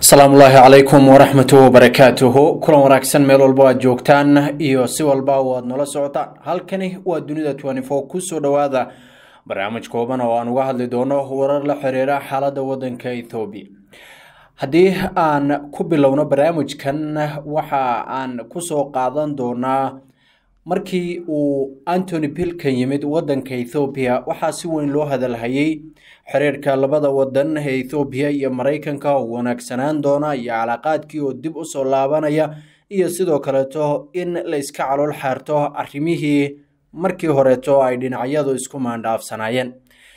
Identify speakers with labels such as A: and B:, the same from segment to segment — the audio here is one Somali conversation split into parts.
A: asalaamu ullaahi calaykum waraxmatu wabarakaatuhu kulan wanaagsan meel walbo aad joogtaan iyo si walba oo aad nala socotaan halkani waa dunida kusoo dhowaada barnaamij kooban oo aan uga hadli doono warar la xiriira xaalada waddanka ethoobiya haddii aan ku bilowno barnaamijkan waxa aan kusoo qaadan doonaa markii uu antony bilkan yimid waddanka ethoobiya waxaa si weyn loo hadalhayey xiriirka labada waddan ee ethoobiya iyo maraykanka oo wanaagsanaan doona iyo calaaqaadkii oo dib u soo laabanaya iyo sidoo kaleeto in la iska calool xaarto arrimihii markii horeeto ay dhinacyadu isku maandhaafsanaayeen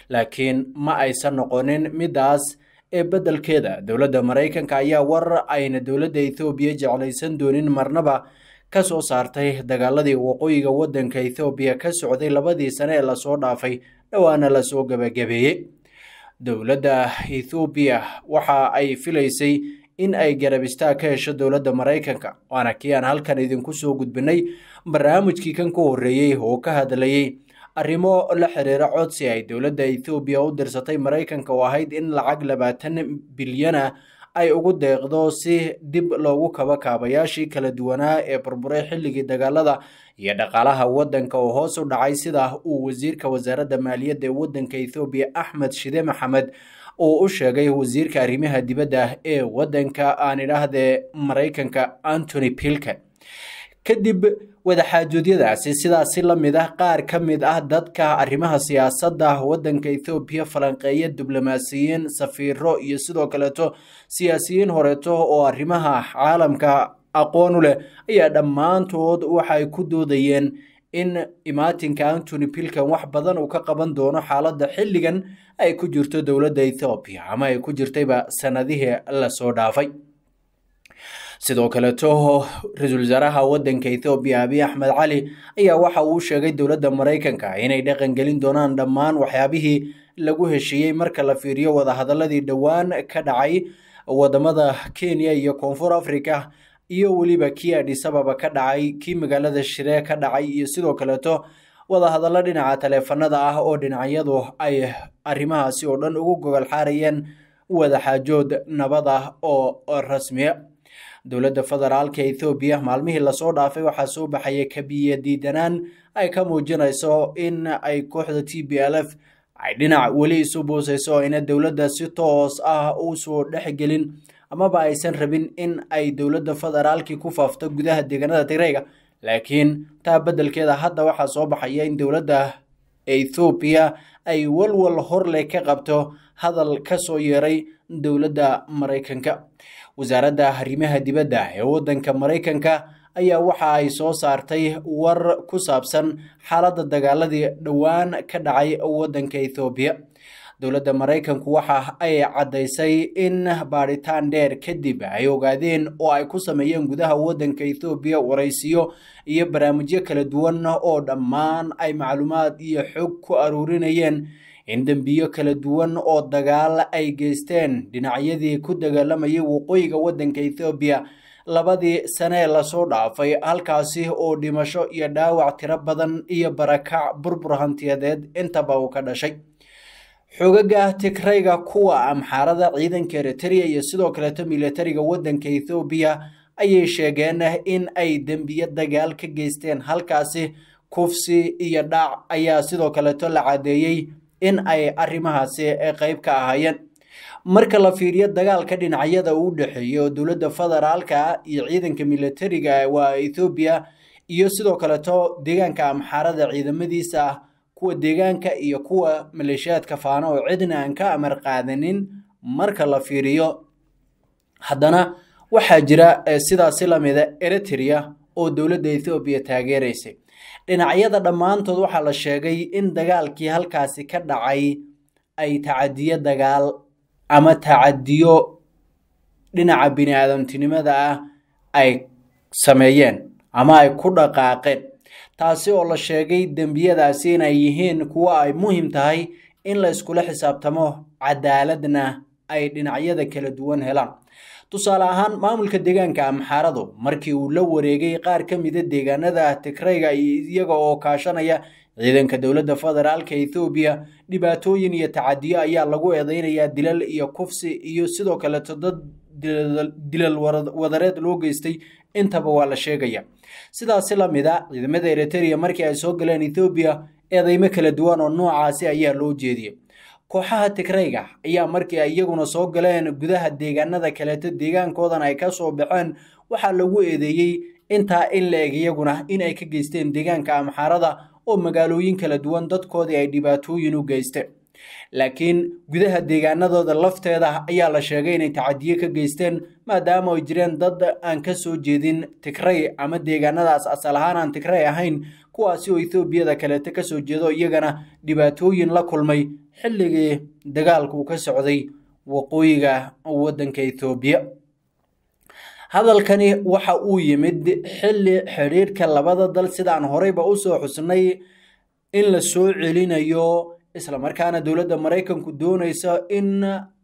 A: laakiin ma aysan noqonin middaas ee beddelkeeda dowladda maraykanka ayaa war ayna dowladda ethoobiya jeclaysan doonin marnaba ka soo saartay dagaaladii waqooyiga waddanka ethoobiya ka socday labadii sane ee lasoo dhaafay dhowaana lasoo gabagabeeyey dowladda ethoobiya waxa ay filaysay in ay garabistaa ka hesho dowladda maraykanka waana kii aan halkan idinku soo gudbinay barnaamijkii kan ku horreeyey oo ka hadlayey arrimo la xiriira codsi ay dowladda ethoobiya u dirsatay maraykanka oo ahayd in lacag labaatan bilyan ah ay ugu deeqdo si dib loogu kaba kaabayaashii kala duwanaa ee burburay xilligii dagaalada iyo dhaqaalaha waddanka oo hoos u dhacay sidaa uu wasiirka wasaaradda maaliyadda ee waddanka ethoobiya axmed shide maxamed uu u sheegay wasiirka arrimaha dibadda ee waddanka aan idhaahdee maraykanka antony pilkan kadib wadaxaajoodiyadaasi sidaasi la mid ah qaar ka mid ah dadka arrimaha siyaasadda waddanka ethoobiya falanqeeya diblomaasiyiin safiiro iyo sidoo kaleeto siyaasiyiin horeeto oo arrimaha caalamka aqoon u leh ayaa dhammaantood waxaay ku doodayeen in imaatinka antony bilkan wax badan uu ka qaban doono xaaladda xilligan ay ku jirto dowladda ethoobiya ama ay ku jirtayba sanadihii lasoo dhaafay sidoo kaleto ra-iisul wasaaraha waddanka ethoobiya abiy axmed cali ayaa waxa uu sheegay dowladda maraykanka inay dhaqangelin doonaan dhammaan waxyaabihii lagu heshiiyey marka la fiiriyo wadahadaladii dhowaan ka dhacay wadamada kenya iyo koonfur afrika iyo weliba kii adhisababa ka dhacay kii magaalada shiree ka dhacay iyo sidoo kaleto wadahadallo dhinaca taleefanada ah oo dhinacyadu ay arrimahaasi oo dhan ugu gogol xaarayeen wadaxaajood nabad ah oo rasmiya dowladda federaalka ethoobiya maalmihii lasoo dhaafay waxaa soo baxaya kabiya diidanaan ay ka muujinayso in ay kooxda t b l f ay dhinac weli isu buusayso oo ayna dowladda si toos ah dhex gelin amaba aysan rabin in ay dowladda federaalkii ku faafto gudaha deegaanada tigreega laakiin taa beddelkeeda hadda waxaa soo baxaya in dowladda ee ethoobiya ay walwal horleh ka qabto hadal ka soo yeeray dowladda maraykanka wasaaradda arrimaha dibadda ee waddanka maraykanka ayaa waxa ay soo saartay war ku saabsan xaaladda dagaaladii dhowaan ka dhacay waddanka ethoobiya dowladda maraykanku waxa ay caddaysay in baadhitaan dheer kadib ay ogaadeen oo ay ku sameeyeen gudaha waddanka ethoobiya waraysiyo iyo barnaamijyo kala duwan oo dhammaan ay macluumaad iyo xog ku aruurinayeen in dembiyo kala duwan oo dagaal ay geysteen dhinacyadii ku dagaalamayay waqooyiga waddanka ethoobiya labadii sanee lasoo dhaafay halkaasi oo dhimasho iyo dhaawac tiro badan iyo barakac burbur hantiyadeed intaba uu ka dhashay xoogaga tigrayga kuwa amxaarada ciidanka eritrea iyo sidoo kaleeto militariga waddanka ethoobiya ayay sheegeen in ay dembiyo dagaal ka geysteen halkaasi kufsi iyo dhaac ayaa sidoo kaleeto la cadeeyey in ay arrimahaasi qayb ka ahaayeen marka la fiiriyo dagaalka dhinacyada uu dhexeeya oo dowladda federaalka iyo ciidanka militariga waa ethoobiya iyo sidoo kaleeto deegaanka amxaarada ciidamadiisa ah kuwa deegaanka iyo kuwa maleeshiyaadka faano oo cidna aan ka amar qaadanin marka la fiiriyo haddana waxaa jira eh, sidaasi lamida ah eritrea oo dowladda ethoobiya taageeraysay dhinacyada dhammaantood waxaa la sheegay in dagaalkii halkaasi ka dhacay ay tacadiyo dagaal ama tacadiyo dhinaca bini aadamtinimada ah ay sameeyeen ama ay ku dhaqaaqeen taasi oo la sheegay dembiyadaasi inay yihiin kuwo ay muhim tahay in la iskula xisaabtamo cadaaladna ay dhinacyada kala duwan helaan tusaale ahaan maamulka deegaanka amxaaradu markii uu la wareegay qaar ka mida deegaanada tigrayga iyaga oo kaashanaya ciidanka dowladda federaalka ethoobiya dhibaatooyin iyo tacadiyo ayaa lagu eedeynayaa dilal iyo kufsi iyo sidoo kaleeto dad dilal wadareed loo geystay intaba waa la sheegaya sidaasi la mid a ah, ciidamada eritereya markii ay soo galeen ethoobiya eedeymo kala duwan oo noocaasi ayaa loo jeediyey kooxaha tigreyga ayaa markii ay iyaguna soo galeen gudaha deegaanada kaleeto deegaankoodan ay ka soo baxeen waxaa lagu eedeeyey intaa in la eg iyaguna in ay ka geysteen deegaanka amxaarada oo magaalooyin kala duwan dadkoodii ay dhibaatooyin u geysteen laakiin gudaha deegaanadooda lafteeda ayaa la sheegay inay tacadiyo ka geysteen maadaama ay jireen dad aan ka soo jeedin tigray ama deegaanadaas asal ahaan aan tigray ahayn kuwaasi oo ethoobiyada kaleeto ka soo jeedo iyagana dhibaatooyin la kulmay xilligii dagaalku ka socday waqooyiga waddanka ethoobiya hadalkani waxa uu yimid xilli xidhiirka labada dal sidaan horeyba usoo xusnay in la soo celinayo islamarkaana dowladda maraykanku doonayso in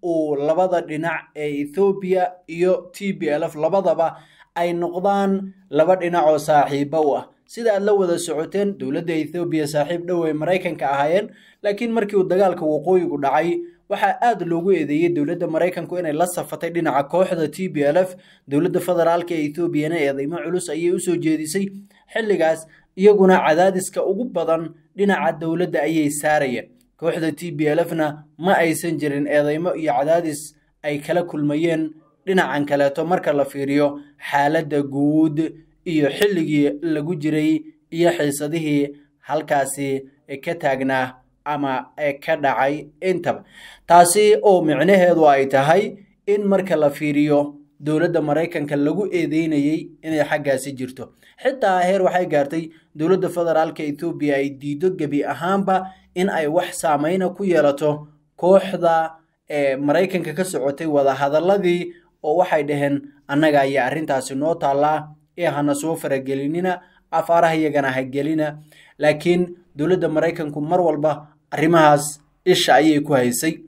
A: uu labada dhinac ee ethoobiya iyo t b l f labadaba ay noqdaan laba dhinac oo saaxiibo u ah sida aad la wada socoteen dowladda ethoobiya saaxiib dhow ay maraykanka ahaayeen laakiin markii uu dagaalka waqooyigu dhacay waxaa aada loogu eedeeyey dowladda maraykanku inay la safatay dhinaca kooxda t b l f dowladda federaalka ee ethoobiyana eedeymo culus ayay usoo jeedisay xilligaas iyaguna cadaadiska ugu badan dhinaca dowladda ayay saarayeen kooxda t b na ma aysan jirin eedeymo iyo cadaadis ay kala kulmayeen dhinacan kaleeto marka la fiiriyo xaaladda guud iyo xilligii lagu jiray iyo xiisadihii halkaasi ka taagnaa ama ka dhacay intaba taasi oo micnaheedu ay tahay in marka la fiiriyo dowladda maraykanka lagu eedeynayey inay xaggaasi jirto xitaa heer waxay gaartay dowladda federaalka ethoobiya ay diido gebi ahaanba in ay wax saameyna ku yeelato kooxda ee maraykanka ka socotay wadahadaladii oo waxay dhaheen annaga ayaa arrintaasi noo taallaa ee hana soo faragelinina afaaraha iyagana ha gelina laakiin dowladda maraykanku mar walba arrimahaas isha ayay ku haysay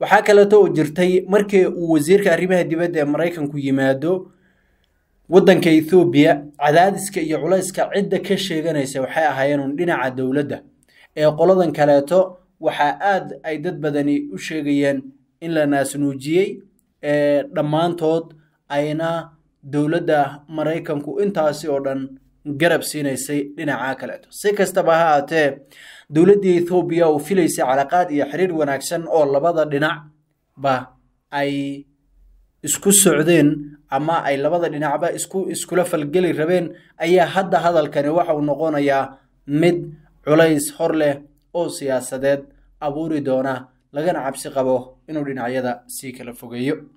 A: waxaa kaleeto oo jirtay markii uu wasiirka arrimaha dibadda ee maraykanku yimaado waddanka ethoobiya cadaadiska iyo culayska cidda ka sheeganaysa waxay ahaayeen un dhinaca dowladda ee qoladan kaleeto waxaa aad ay dad badani u sheegayeen in la naasnuujiyey ee dhammaantood ayna dowladda maraykanku intaasi oo dhan garab siinaysay dhinacaa kaleeto si kastaba ha aatee dowladda ethoobiya oo filaysay calaqaad iyo xiriir wanaagsan oo labada dhinacba ay isku socdeen ama ay labada dhinacba isku iskula falgeli rabeen ayaa hadda hadalkani waxa uu noqonayaa mid culays hor leh oo siyaasadeed abuuri doona lagana cabsi qabo inuu dhinacyada sii kala fogeeyo